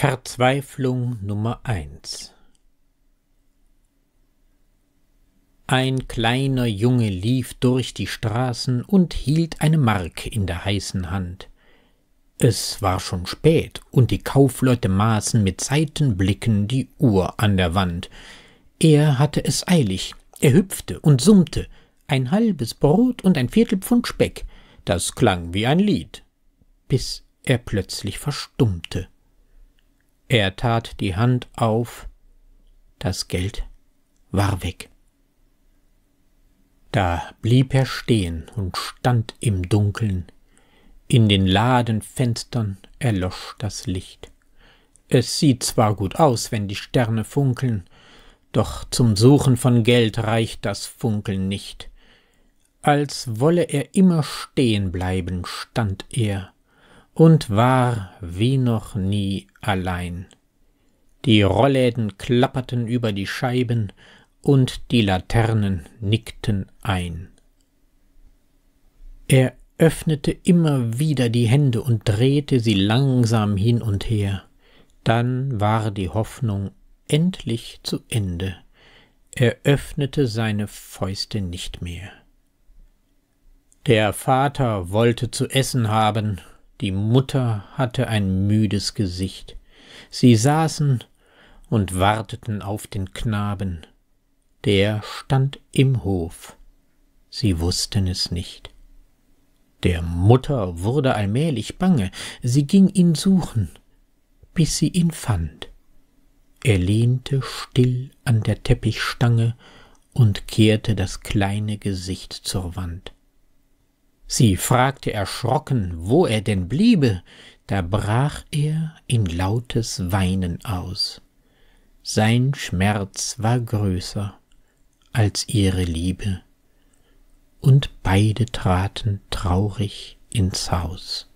Verzweiflung Nummer 1 Ein kleiner Junge lief durch die Straßen und hielt eine Mark in der heißen Hand. Es war schon spät, und die Kaufleute maßen mit Seitenblicken die Uhr an der Wand. Er hatte es eilig, er hüpfte und summte, ein halbes Brot und ein Viertelpfund Speck, das klang wie ein Lied, bis er plötzlich verstummte. Er tat die Hand auf, das Geld war weg. Da blieb er stehen und stand im Dunkeln. In den Ladenfenstern erlosch das Licht. Es sieht zwar gut aus, wenn die Sterne funkeln, doch zum Suchen von Geld reicht das Funkeln nicht. Als wolle er immer stehen bleiben, stand er und war wie noch nie allein. Die Rollläden klapperten über die Scheiben und die Laternen nickten ein. Er öffnete immer wieder die Hände und drehte sie langsam hin und her. Dann war die Hoffnung endlich zu Ende. Er öffnete seine Fäuste nicht mehr. Der Vater wollte zu essen haben die Mutter hatte ein müdes Gesicht. Sie saßen und warteten auf den Knaben. Der stand im Hof. Sie wussten es nicht. Der Mutter wurde allmählich bange. Sie ging ihn suchen, bis sie ihn fand. Er lehnte still an der Teppichstange und kehrte das kleine Gesicht zur Wand. Sie fragte erschrocken, wo er denn bliebe, da brach er in lautes Weinen aus. Sein Schmerz war größer als ihre Liebe, und beide traten traurig ins Haus.